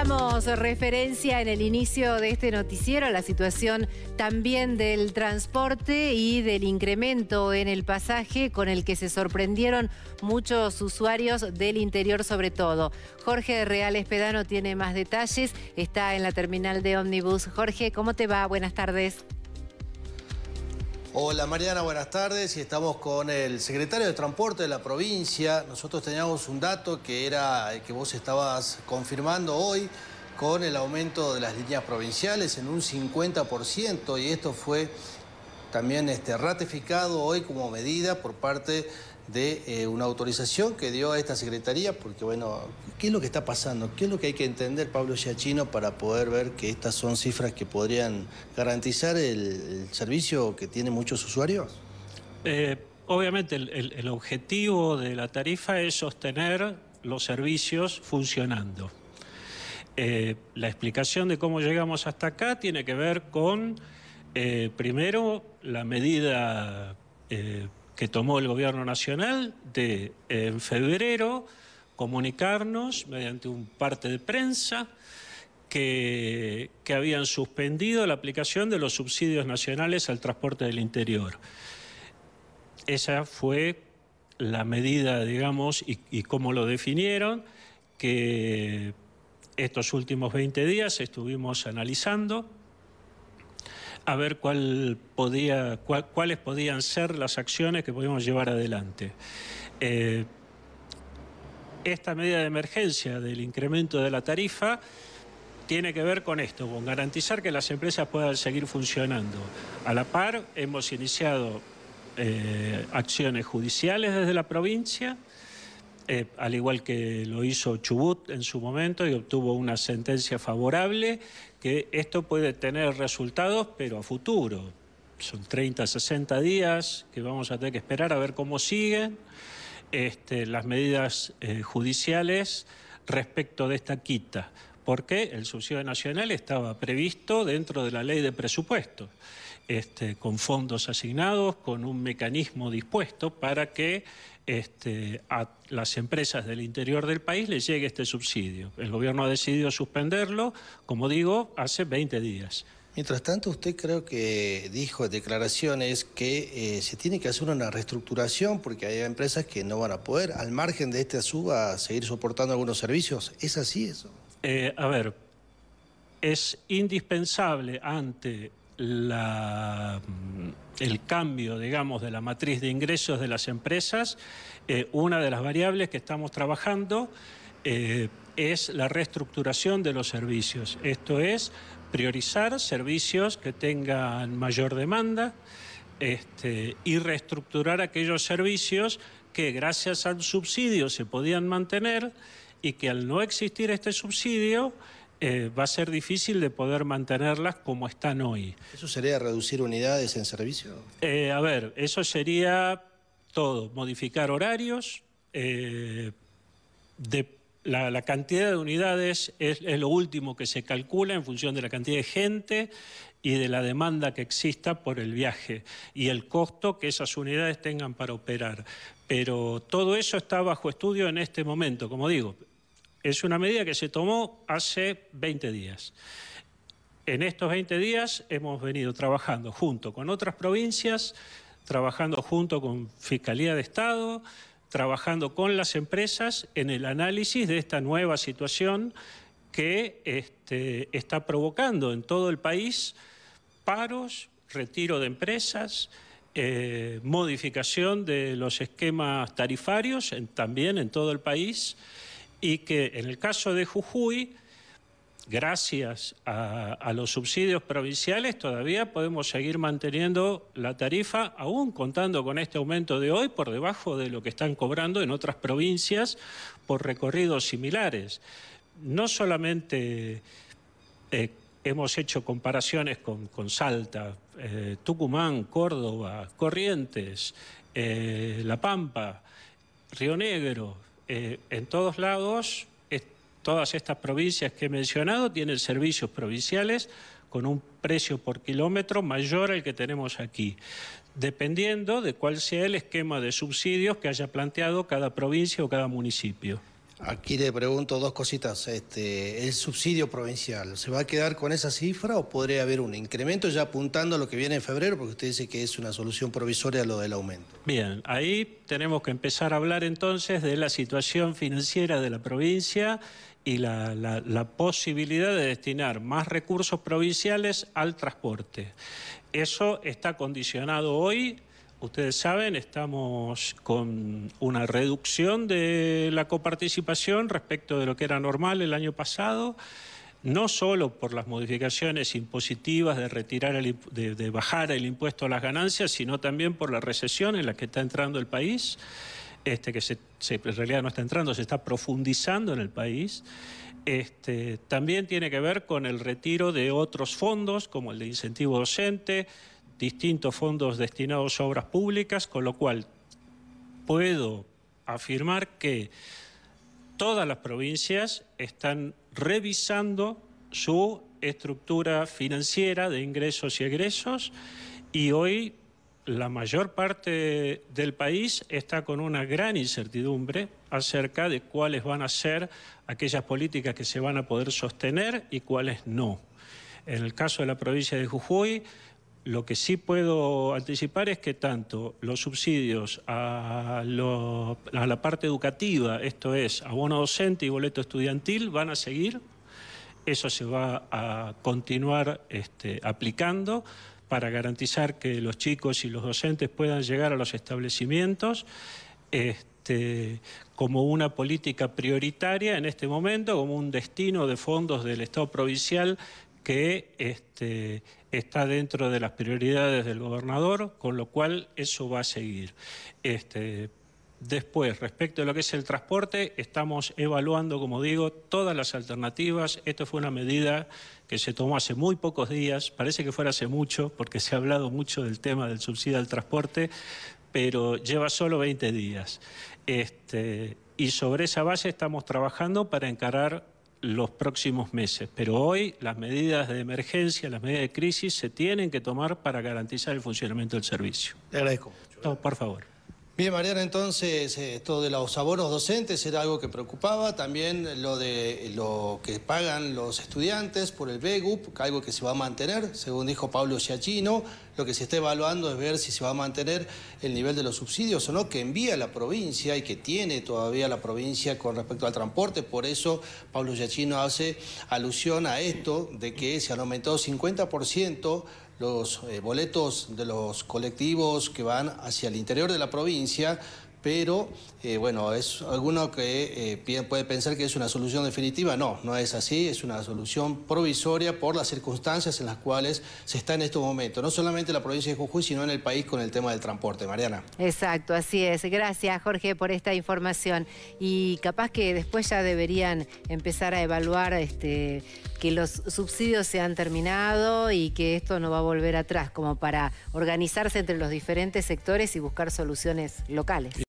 Hacíamos referencia en el inicio de este noticiero a la situación también del transporte y del incremento en el pasaje con el que se sorprendieron muchos usuarios del interior sobre todo. Jorge Real Espedano tiene más detalles, está en la terminal de ómnibus. Jorge, ¿cómo te va? Buenas tardes. Hola Mariana, buenas tardes. Y estamos con el secretario de Transporte de la provincia. Nosotros teníamos un dato que era eh, que vos estabas confirmando hoy con el aumento de las líneas provinciales en un 50% y esto fue también este, ratificado hoy como medida por parte de eh, una autorización que dio a esta Secretaría, porque bueno, ¿qué es lo que está pasando? ¿Qué es lo que hay que entender, Pablo Chiachino, para poder ver que estas son cifras que podrían garantizar el, servicio que tiene muchos usuarios? Eh, obviamente el, objetivo de la tarifa es sostener los servicios funcionando. Eh, la explicación de cómo llegamos hasta acá tiene que ver con, primero, la medida que tomó el Gobierno Nacional de, en febrero, comunicarnos mediante un parte de prensa que, habían suspendido la aplicación de los subsidios nacionales al transporte del interior. Esa fue la medida, digamos, y, y cómo lo definieron, que estos últimos 20 días estuvimos analizando a ver cuál podía, cuáles podían ser las acciones que podíamos llevar adelante. Eh, esta medida de emergencia del incremento de la tarifa tiene que ver con esto, con garantizar que las empresas puedan seguir funcionando. A la par, hemos iniciado eh, acciones judiciales desde la provincia eh, al igual que lo hizo Chubut en su momento y obtuvo una sentencia favorable, que esto puede tener resultados, pero a futuro. Son 30, 60 días que vamos a tener que esperar a ver cómo siguen este, las medidas eh, judiciales respecto de esta quita porque el subsidio nacional estaba previsto dentro de la ley de presupuesto, este, con fondos asignados, con un mecanismo dispuesto para que este, a las empresas del interior del país les llegue este subsidio. El gobierno ha decidido suspenderlo, como digo, hace 20 días. Mientras tanto, usted creo que dijo en declaraciones que eh, se tiene que hacer una reestructuración porque hay empresas que no van a poder, al margen de esta suba, seguir soportando algunos servicios. ¿Es así eso? Eh, a ver, es indispensable ante el cambio, digamos, de la matriz de ingresos de las empresas, eh, una de las variables que estamos trabajando eh, es la reestructuración de los servicios. Esto es priorizar servicios que tengan mayor demanda este, y reestructurar aquellos servicios que gracias al subsidio se podían mantener y que al no existir este subsidio, eh, va a ser difícil de poder mantenerlas como están hoy. ¿Eso sería reducir unidades en servicio? Eh, a ver, eso sería todo, modificar horarios, eh, la, cantidad de unidades es, lo último que se calcula en función de la cantidad de gente y de la demanda que exista por el viaje y el costo que esas unidades tengan para operar. Pero todo eso está bajo estudio en este momento, como digo. Es una medida que se tomó hace 20 días. En estos 20 días hemos venido trabajando junto con otras provincias, trabajando junto con Fiscalía de Estado, trabajando con las empresas en el análisis de esta nueva situación que este, está provocando en todo el país paros, retiro de empresas, eh, modificación de los esquemas tarifarios también en todo el país y que en el caso de Jujuy, gracias a, los subsidios provinciales, todavía podemos seguir manteniendo la tarifa, aún contando con este aumento de hoy, por debajo de lo que están cobrando en otras provincias por recorridos similares. No solamente eh, hemos hecho comparaciones con, Salta, eh, Tucumán, Córdoba, Corrientes, eh, La Pampa, Río Negro, eh, en todos lados, todas estas provincias que he mencionado tienen servicios provinciales con un precio por kilómetro mayor al que tenemos aquí, dependiendo de cuál sea el esquema de subsidios que haya planteado cada provincia o cada municipio. Aquí le pregunto dos cositas. Este, el subsidio provincial, ¿se va a quedar con esa cifra o podría haber un incremento ya apuntando a lo que viene en febrero? Porque usted dice que es una solución provisoria lo del aumento. Bien, ahí tenemos que empezar a hablar entonces de la situación financiera de la provincia y la, la posibilidad de destinar más recursos provinciales al transporte. Eso está condicionado hoy ustedes saben, estamos con una reducción de la coparticipación respecto de lo que era normal el año pasado, no solo por las modificaciones impositivas de, retirar de, bajar el impuesto a las ganancias, sino también por la recesión en la que está entrando el país, este, que se, en realidad no está entrando, se está profundizando en el país. Este, también tiene que ver con el retiro de otros fondos, como el de incentivo docente, distintos fondos destinados a obras públicas, con lo cual puedo afirmar que todas las provincias están revisando su estructura financiera de ingresos y egresos y hoy la mayor parte del país está con una gran incertidumbre acerca de cuáles van a ser aquellas políticas que se van a poder sostener y cuáles no. En el caso de la provincia de Jujuy, lo que sí puedo anticipar es que tanto los subsidios a, la parte educativa, esto es, abono docente y boleto estudiantil, van a seguir. Eso se va a continuar este, aplicando para garantizar que los chicos y los docentes puedan llegar a los establecimientos. Este, como una política prioritaria en este momento, como un destino de fondos del Estado provincial que este, está dentro de las prioridades del gobernador, con lo cual eso va a seguir. Este, después, respecto a lo que es el transporte, estamos evaluando, como digo, todas las alternativas. Esto fue una medida que se tomó hace muy pocos días, parece que fuera hace mucho, porque se ha hablado mucho del tema del subsidio al transporte, pero lleva solo 20 días. Este, y sobre esa base estamos trabajando para encarar los próximos meses. Pero hoy las medidas de emergencia, las medidas de crisis se tienen que tomar para garantizar el funcionamiento del servicio. Te agradezco. por favor. Bien, Mariana, entonces, eh, esto de los abonos docentes era algo que preocupaba, también lo de eh, lo que pagan los estudiantes por el BEGUP, algo que se va a mantener, según dijo Pablo Ciacchino, lo que se está evaluando es ver si se va a mantener el nivel de los subsidios o no que envía la provincia y que tiene todavía la provincia con respecto al transporte, por eso Pablo Giachino hace alusión a esto de que se han aumentado 50% los eh, boletos de los colectivos que van hacia el interior de la provincia, pero eh, bueno, es alguno que eh, puede pensar que es una solución definitiva. No, no es así, es una solución provisoria por las circunstancias en las cuales se está en estos momentos, no solamente en la provincia de Jujuy, sino en el país con el tema del transporte. Mariana. Exacto, así es. Gracias, Jorge, por esta información. Y capaz que después ya deberían empezar a evaluar este, que los subsidios se han terminado y que esto no va a volver atrás, como para organizarse entre los diferentes sectores y buscar soluciones locales.